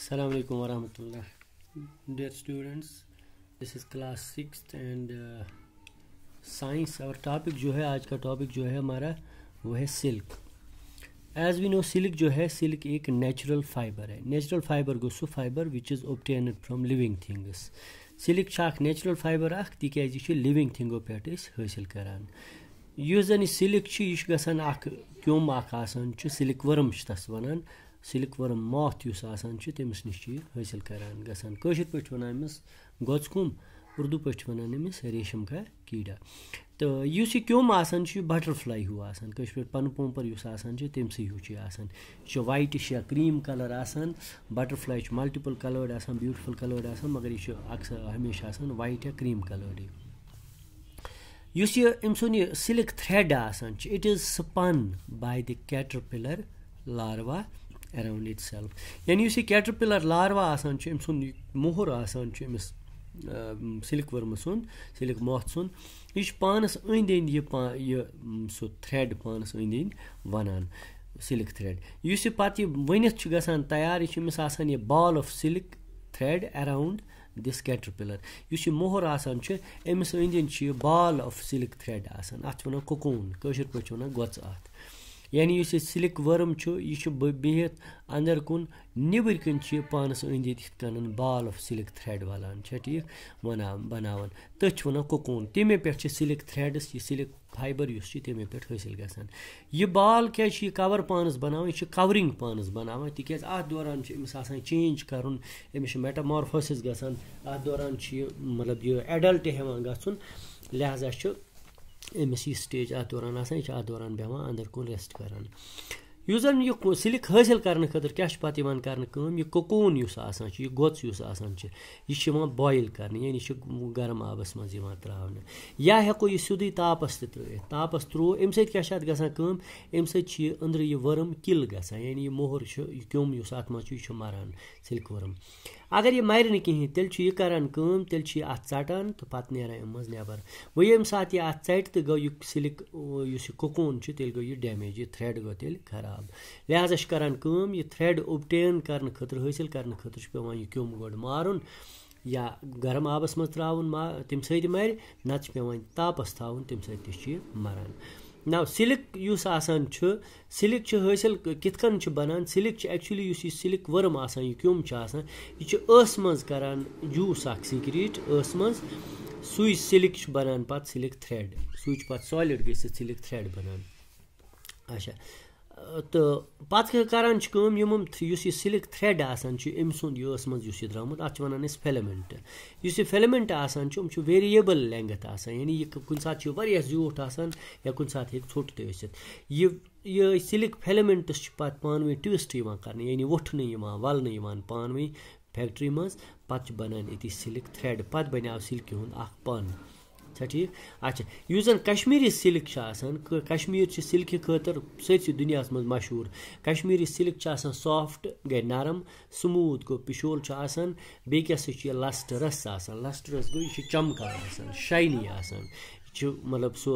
Assalamu alaikum warahmatullah. Dear students, this is class six and science और topic जो है आज का टॉपिक जो है हमारा वो है silk as we know silk जो है सिल्क एक नेचुरल फाइबर है नेचुरल फाइबर गो सो fibre which is obtained from living things silk natural fibre अख तिकाज यह लिविंग थिंगो पे हासिल करान यह जन सिल्क यह ग क्योम सिल्क वर्म तस سِلک ؤرٕم ماتھ یُس آسان چھُ تٔمِس نِش چھُ یہِ حٲصِل کَران گژھان کٲشِر پٲٹھۍ چھِ وَنان أمِس گۄژکُم اُردو پٲٹھۍ چھِ وَنان أمِس ریشم کا کیٖڈا تہٕ یُس یہِ کیوٚم آسان چھُ یہِ بَٹرفٕلاے ہیوٗ آسان کٲشِر پٲٹھۍ پَنہٕ پوپَر یُس آسان چھُ تٔمۍسٕے ہیوٗ چھُ یہِ آسان یہِ چھُ وایٹِش یا کرٛیٖم کَلَر آسان بَٹرفٕلاے چھُ مَلٹِپٕل کَلٲڈ آسان بیوٗٹِفُل کَلٲڈ آسان مگر یہِ چھُ اَکثر ہمیشہِ آسان وایٹ یا کرٛیٖم کَلٲڈٕے یُس یہِ أمۍ سُنٛد یہِ سِلِک تھرٛٮ۪ڈ آسان چھِ it is spun by the caterpillar larva around itself یعنی یُس یہِ کیٹرپِلَر لاروا آسان چھُ أمۍ سُنٛد موٚہر آسان چھُ أمِس سِلِک ؤرمہٕ سُنٛد سِلِک مۄتھ سُنٛد یہِ چھُ پانَس أنٛدۍ أنٛدۍ یہِ پا یہِ سُہ تھرٛٮ۪ڈ پانَس أنٛدۍ أنٛدۍ وَنان سِلِک تھرٛٮ۪ڈ یُس یہِ پَتہٕ یہِ ؤنِتھ چھُ گژھان تیار یہِ چھُ أمِس آسان یہِ ball of silk thread around this caterpillar یُس یہِ موٚہر آسان چھُ أمِس أنٛدۍ أنٛدۍ چھِ یہِ بال آف سِلِک تھرٛٮ۪ڈ آسان اَتھ چھِ وَنان کوکوٗن کٲشِر پٲٹھۍ چھِ وَنان گۄژٕ اَتھ یعنی یُس یہِ سِلِک ؤرٕم چھُ یہِ چھُ بِہِتھ اَندَر کُن نیٚبٕرۍ کِنۍ چھِ یہِ پانَس أنٛدۍ أنٛدۍ یِتھ کٔنۍ بال آف سِلِک تھرٛٮ۪ڈ وَلان چھا ٹھیٖک وَنان بَناوان تٔتھۍ چھِ وَنان کُکوٗن تَمے پٮ۪ٹھ چھِ سِلِک تھرٛٮ۪ڈٕس یہِ سِلِک فایبَر یُس چھُ تَمے پٮ۪ٹھ حٲصِل گژھان یہِ بال کیٛازِ چھِ یہِ کَوَر پانَس بَناوان یہِ چھِ کَورِنٛگ پانَس بَناوان تِکیٛازِ اَتھ دوران چھِ أمِس آسان چینٛج کَرُن أمِس چھِ میٹامارفوسِس گژھان اَتھ دوران چھِ یہِ مطلب یہِ اٮ۪ڈَلٹ ہٮ۪وان گژھُن لہذا چھُ أمِس یہِ سِٹیج اَتھ دوران آسان یہِ چھِ اَتھ دوران بیٚہوان اَنٛدر کُن ریٚسٹ کَران یُس زَن یہِ سِلِک حٲصِل کَرنہٕ خٲطرٕ کیٛاہ چھُ پَتہٕ یِوان کَرنہٕ کٲم یہِ کوکوٗن یُس آسان چھُ یہِ گۄژ یُس آسان چھُ یہِ چھُ یِوان بویِل کَرنہٕ یعنی یہِ چھُ گرم آبَس منٛز یِوان ترٛاونہٕ یا ہٮ۪کو یہِ سیوٚدُے تاپَس تہِ ترٛٲوِتھ تاپَس ترٛوو اَمہِ سۭتۍ کیٛاہ چھِ اَتھ گژھان کٲم اَمہِ سۭتۍ چھِ یہِ أنٛدرٕ یہِ ؤرٕم کِل گژھان یعنی یہِ موٚہر چھُ یہِ کیوٚم یُس اَتھ منٛز چھُ یہِ چھُ مَران سِلک ؤرٕم اگر یہِ مَرِ نہٕ کِہیٖنۍ تیٚلہِ چھُ یہِ کَران کٲم تیٚلہِ چھُ یہِ اَتھ ژَٹان تہٕ پَتہٕ نیران اَمہِ منٛز نٮ۪بَر وۄنۍ ییٚمہِ ساتہٕ یہِ اَتھ ژَٹہِ تہٕ گوٚو یہِ سِلِک یُس یہِ کوکوٗن چھُ تیٚلہِ گوٚو یہِ ڈیمیج یہِ تھرٛٮ۪ڈ گوٚو تیٚلہِ خراب مِثال لہٰذا چھِ کَران کٲم یہِ تھرٛٮ۪ڈ اوٚبٹین کَرنہٕ خٲطرٕ حٲصِل کَرنہٕ خٲطرٕ چھُ پٮ۪وان یہِ کیوٚم گۄڈٕ مارُن یا گرم آبَس منٛز ترٛاوُن ما تمہِ سۭتۍ مَرِ نَتہٕ چھُ پٮ۪وان تاپَس تھاوُن تمہِ سۭتۍ تہِ چھُ یہِ مَران نَو سِلِک یُس آسان چھُ سِلِک چھِ حٲصِل کِتھ کٔنۍ چھِ بَنان سِلِک چھِ ایٚکچُلی یُس یہِ سِلِک ؤرٕم آسان یہِ کیوٚم چھُ آسان یہِ چھِ ٲسہٕ منٛز کَران جوٗس اَکھ سِکریٖٹ ٲسہٕ منٛز سُے سِلِک چھُ بَنان پَتہٕ سِلِک تھرٛٮ۪ڈ سُے چھُ پَتہٕ سالِڈ گٔژھِتھ سِلِک تھرٛٮ۪ڈ بَنان اچھا تہٕ پَتہٕ کیٛاہ کَران چھِ کٲم یِم یُس یہِ سِلِک تھرٛٮ۪ڈ آسان چھُ أمۍ سُنٛد یٲژ منٛز یُس یہِ درٛامُت اَتھ چھِ وَنان أسۍ فیلمٮ۪نٛٹ یُس یہِ فیلمٮ۪نٛٹ آسان چھُ یِم چھِ ویریبٕل لٮ۪نٛگٕتھ آسان یعنی یہِ کُنہِ ساتہٕ چھِ واریاہ زیوٗٹھ آسان یا کُنہِ ساتہٕ ہیٚکہِ ژھوٚٹ تہِ ٲسِتھ یہِ یہِ سِلِک فیلمٮ۪نٛٹٕس چھِ پَتہٕ پانہٕ ؤنۍ ٹِوِسٹ یِوان کَرنہٕ یعنی وۄٹھنہٕ یِوان وَلنہٕ یِوان پانہٕ ؤنۍ فیکٹرٛی منٛز پَتہٕ چھِ بَنان ییٚتی سِلِک تھرٛٮ۪ڈ پَتہٕ بَنیٛو سِلکہِ ہُنٛد اَکھ پَن چھا ٹھیٖک اچھا یُس زَن کشمیٖری سِلک چھِ آسان کشمیٖر چھِ سِلکہِ خٲطرٕ سٲرسٕے دُنیاہَس منٛز مشہوٗر کشمیٖری سِلک چھِ آسان سافٹ گٔے نرم سموٗتھ گوٚو پِشول چھُ آسان بیٚیہِ کیٛاہ سا چھُ یہِ لَسٹرَس آسان لَسٹرَس گوٚو یہِ چھُ چَمکان آسان شاینی آسان یہِ چھُ مطلب سُہ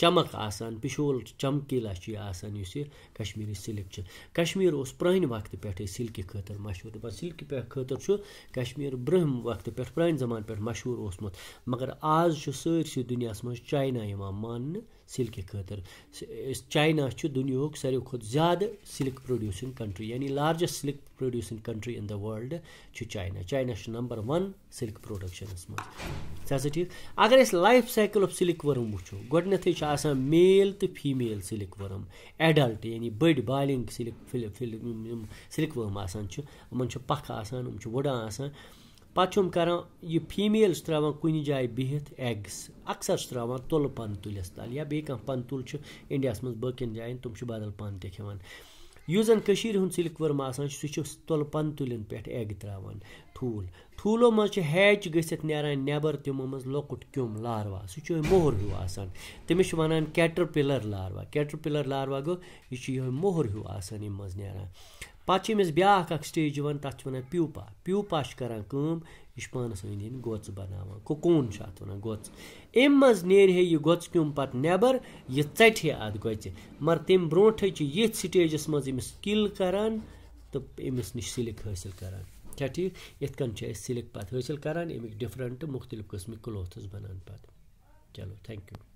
چمک آسان پِشول چمکیٖلا چھُ یہِ آسان یُس یہِ کشمیٖری سِلِک چھِ کشمیٖر اوس پرٛانہِ وقتہٕ پٮ۪ٹھَے سِلکہِ خٲطرٕ مشہوٗر دَپان سِلکہِ پٮ۪ٹھ خٲطرٕ چھُ کشمیٖر برٛونٛہِم وقتہٕ پٮ۪ٹھ پرٛانہِ زمانہٕ پٮ۪ٹھ مشہوٗر اوسمُت مگر آز چھُ سٲرسٕے دُنیاہَس منٛز چاینا یِوان ماننہٕ سِلکہِ خٲطرٕ چاینا چھُ دُنیاہُک ساروی کھۄتہٕ زیادٕ سِلِک پرٛوڈیوٗسِنٛگ کَنٹرٛی یعنی largest silk producing country in the world چھُ چاینا چاینا چھُ نمبر وَن سِلِک پرٛوڈَکشَنَس منٛز چھا سا ٹھیٖک اگر أسۍ life cycle of silkworm وٕچھو گۄڈٕنٮ۪تھٕے چھِ آسان میل تہٕ فیٖمیل سِلِک ؤرٕم ایڈَلٹ یعنی بٔڑۍ بالِنٛگ سِلِک یِم سِلِک ؤرٕم آسان چھِ یِمَن چھِ پَکھ آسان یِم چھِ وٕڑان آسان پَتہٕ چھِ یِم کَران یہِ فیٖمیل چھِ ترٛاوان کُنہِ جایہِ بِہِتھ ایٚگٕس اَکثر چھِ ترٛاوان تُلہٕ پَن تُلِس تَل یا بیٚیہِ کانٛہہ پَن تُل چھُ اِنڈیاہَس منٛز باقیَن جایَن تِم چھِ بَدَل پَن تہِ کھٮ۪وان یُس زَن کٔشیٖرِ ہُنٛد سِلک ؤرٕم آسان چھُ سُہ چھُ تُلہٕ پَن تُلٮ۪ن پٮ۪ٹھ اٮ۪گ ترٛاوان ٹھوٗل ٹھوٗلو منٛز چھِ ہیچ گٔژھِتھ نیران نٮ۪بَر تِمو منٛز لۄکُٹ کیوٚم لاروا سُہ چھُ یِہوٚے موٚہر ہیوٗ آسان تٔمِس چھِ وَنان caterpillar larva caterpillar larva گوٚو یہِ چھُ یِہوٚے موٚہر ہیوٗ آسان ییٚمہِ منٛز نیران پَتہٕ چھِ أمِس بیٛاکھ اَکھ سٹیج یِوان تَتھ چھِ وَنان پیوٗپا پیوٗپا چھِ کَران کٲم یہِ چھِ پانَس أنٛدۍ أنٛدۍ گۄژٕ بَناوان کوکوٗن چھِ اَتھ وَنان گۄژٕ اَمہِ منٛز نیرِ ہے یہِ گۄژٕ کیوٚم پَتہٕ نٮ۪بَر یہِ ژَٹہِ ہے اَتھ گۄژِ مگر تمہِ برونٛٹھٕے چھِ ییٚتھۍ سٹیجَس منٛز أمِس کِل کَران تہٕ أمِس نِش سِلِک حٲصِل کَران چھا ٹھیٖک یِتھ کٔنۍ چھِ أسۍ سِلِک پَتہٕ حٲصِل کَران اَمِکۍ ڈِفرَنٹ مختلف قٕسمٕکۍ کٕلوتھٕز بَنان پَتہٕ چلو تھینکیوٗ